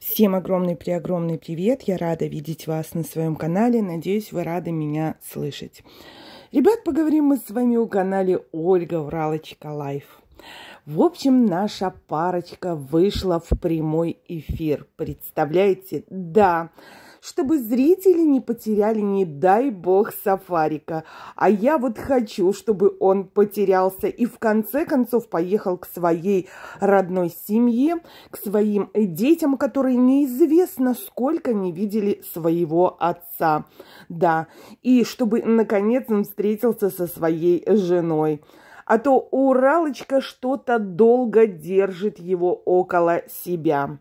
Всем огромный при огромный привет! Я рада видеть вас на своем канале. Надеюсь, вы рады меня слышать. Ребят, поговорим мы с вами о канале Ольга Вралочка Лайф. В общем, наша парочка вышла в прямой эфир. Представляете? Да! чтобы зрители не потеряли, не дай бог, сафарика. А я вот хочу, чтобы он потерялся и в конце концов поехал к своей родной семье, к своим детям, которые неизвестно сколько не видели своего отца. Да, и чтобы наконец он встретился со своей женой а то Уралочка что-то долго держит его около себя.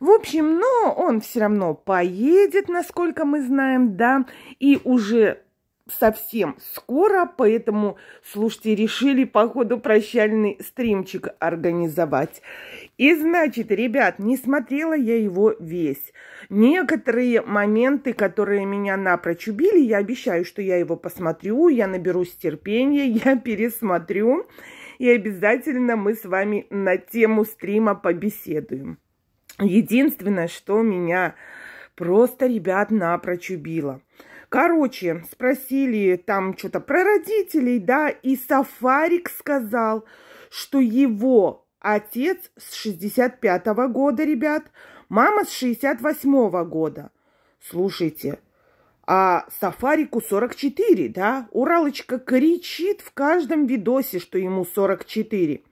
В общем, но он все равно поедет, насколько мы знаем, да, и уже совсем скоро, поэтому, слушайте, решили по ходу прощальный стримчик организовать. И значит, ребят, не смотрела я его весь. Некоторые моменты, которые меня напрочь убили, я обещаю, что я его посмотрю, я наберусь терпения, я пересмотрю, и обязательно мы с вами на тему стрима побеседуем. Единственное, что меня просто, ребят, напрочь убило. Короче, спросили там что-то про родителей, да, и Сафарик сказал, что его отец с 65 -го года, ребят, мама с 68 -го года. Слушайте, а Сафарику 44, да? Уралочка кричит в каждом видосе, что ему 44.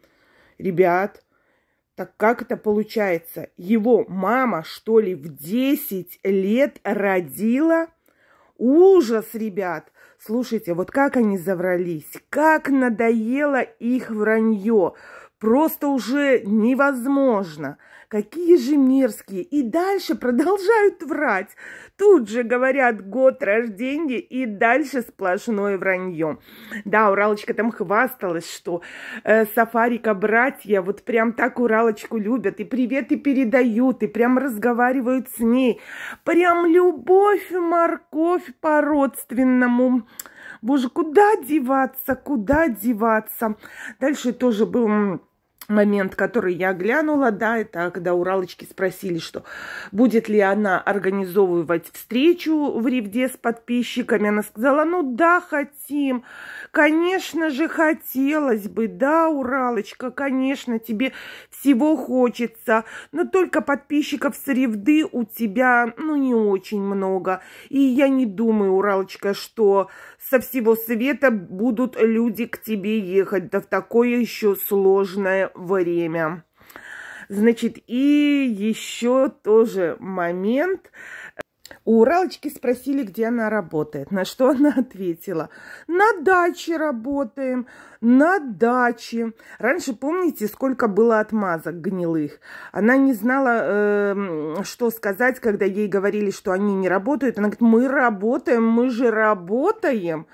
Ребят, так как это получается? Его мама, что ли, в 10 лет родила? Ужас, ребят! Слушайте, вот как они заврались, как надоело их вранье просто уже невозможно. Какие же мерзкие. И дальше продолжают врать. Тут же говорят год рождения и дальше сплошное вранье. Да, Уралочка там хвасталась, что э, сафарика братья вот прям так Уралочку любят. И привет и передают, и прям разговаривают с ней. Прям любовь, морковь по-родственному. Боже, куда деваться, куда деваться? Дальше тоже был момент, который я глянула, да, это когда Уралочки спросили, что будет ли она организовывать встречу в Ревде с подписчиками. Она сказала, ну да, хотим. Конечно же, хотелось бы, да, Уралочка, конечно, тебе всего хочется. Но только подписчиков с Ревды у тебя, ну, не очень много. И я не думаю, Уралочка, что со всего света будут люди к тебе ехать, да в такое еще сложное время. Значит, и еще тоже момент. У Уралочки спросили, где она работает. На что она ответила? На даче работаем, на даче. Раньше, помните, сколько было отмазок гнилых? Она не знала, э, что сказать, когда ей говорили, что они не работают. Она говорит, мы работаем, мы же работаем.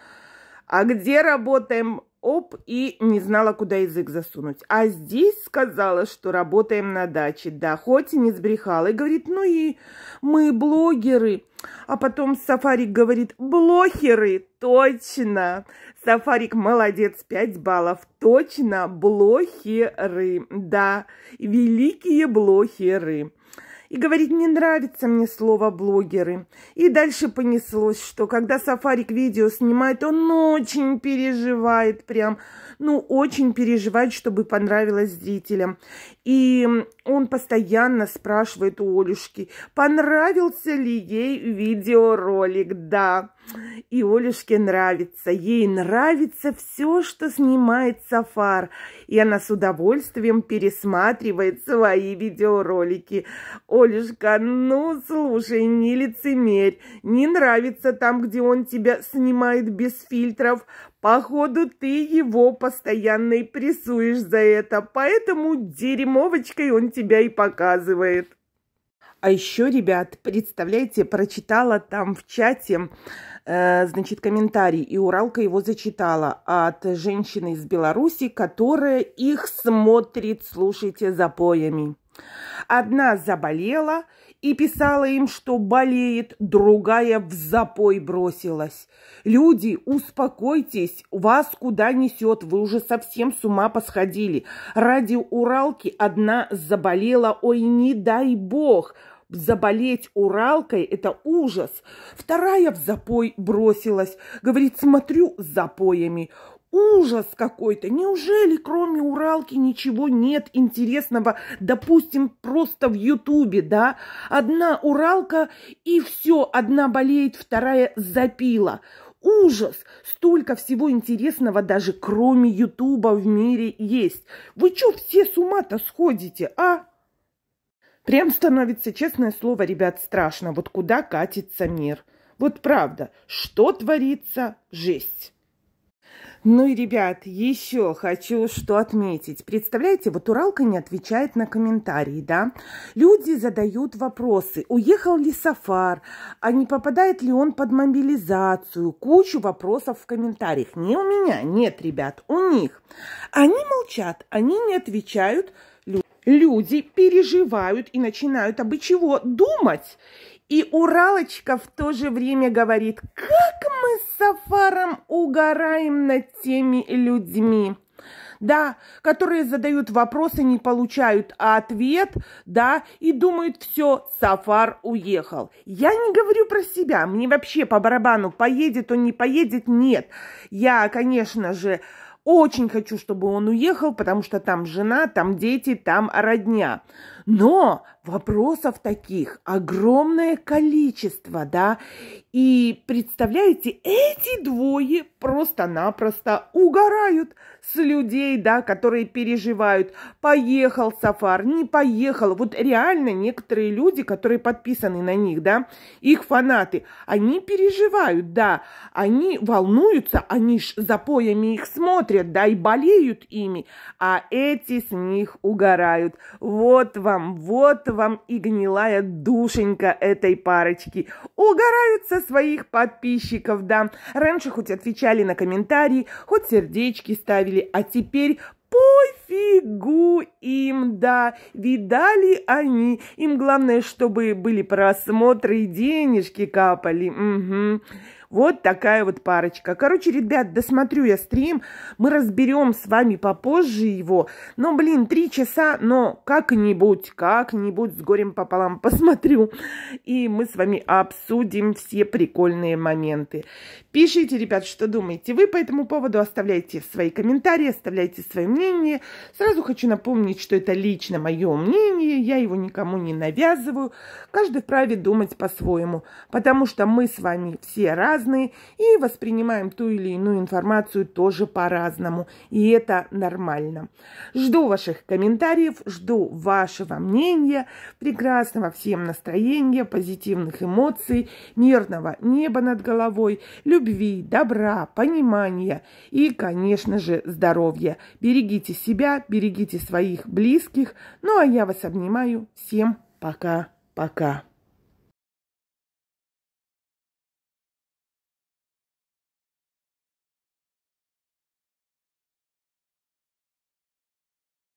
А где работаем? оп и не знала, куда язык засунуть. А здесь сказала, что работаем на даче. Да, хоть и не сбрехала. И говорит, ну и мы блогеры. А потом Сафарик говорит, блохеры, точно. Сафарик молодец, 5 баллов, точно, блохеры, да, великие блохеры и говорит, не нравится мне слово «блогеры». И дальше понеслось, что когда Сафарик видео снимает, он очень переживает прям, ну, очень переживает, чтобы понравилось зрителям. И он постоянно спрашивает у Олюшки, понравился ли ей видеоролик, да. И Олюшке нравится, ей нравится все, что снимает Сафар. И она с удовольствием пересматривает свои видеоролики. Олюшка, ну, слушай, не лицемерь. Не нравится там, где он тебя снимает без фильтров. Походу, ты его постоянно и прессуешь за это. Поэтому дерьмовочкой он тебя и показывает. А еще, ребят, представляете, прочитала там в чате, э, значит, комментарий, и Уралка его зачитала от женщины из Беларуси, которая их смотрит, слушайте, за поями. Одна заболела и писала им, что болеет, другая в запой бросилась. Люди, успокойтесь, вас куда несет, вы уже совсем с ума посходили. Ради Уралки одна заболела, ой, не дай бог, заболеть Уралкой – это ужас. Вторая в запой бросилась. Говорит, смотрю запоями ужас какой-то. Неужели кроме Уралки ничего нет интересного, допустим, просто в Ютубе, да? Одна Уралка и все, одна болеет, вторая запила. Ужас! Столько всего интересного даже кроме Ютуба в мире есть. Вы чё все с ума-то сходите, а? Прям становится, честное слово, ребят, страшно. Вот куда катится мир? Вот правда, что творится? Жесть! Ну и, ребят, еще хочу что отметить. Представляете, вот Уралка не отвечает на комментарии, да? Люди задают вопросы. Уехал ли Сафар? А не попадает ли он под мобилизацию? Кучу вопросов в комментариях. Не у меня, нет, ребят, у них. Они молчат, они не отвечают. Люди переживают и начинают обычно думать. И Уралочка в то же время говорит, как Сафаром угораем над теми людьми, да, которые задают вопросы, не получают ответ, да, и думают, все, Сафар уехал. Я не говорю про себя, мне вообще по барабану, поедет он, не поедет, нет. Я, конечно же, очень хочу, чтобы он уехал, потому что там жена, там дети, там родня. Но вопросов таких огромное количество, да. И представляете, эти двое просто-напросто угорают с людей, да, которые переживают, поехал Сафар, не поехал. Вот реально некоторые люди, которые подписаны на них, да, их фанаты, они переживают, да, они волнуются, они ж за поями их смотрят, да, и болеют ими, а эти с них угорают. Вот вам вам, вот вам и гнилая душенька этой парочки. Угорают со своих подписчиков, да. Раньше хоть отвечали на комментарии, хоть сердечки ставили, а теперь пофигу им, да, видали они. Им главное, чтобы были просмотры и денежки капали. Угу. Вот такая вот парочка. Короче, ребят, досмотрю я стрим. Мы разберем с вами попозже его. Но, блин, три часа, но как-нибудь, как-нибудь с горем пополам посмотрю. И мы с вами обсудим все прикольные моменты. Пишите, ребят, что думаете вы по этому поводу. Оставляйте свои комментарии, оставляйте свое мнение. Сразу хочу напомнить, что это лично мое мнение. Я его никому не навязываю. Каждый вправе думать по-своему. Потому что мы с вами все разные разные и воспринимаем ту или иную информацию тоже по-разному. И это нормально. Жду ваших комментариев, жду вашего мнения. Прекрасного всем настроения, позитивных эмоций, мирного неба над головой, любви, добра, понимания и, конечно же, здоровья. Берегите себя, берегите своих близких. Ну а я вас обнимаю. Всем пока-пока.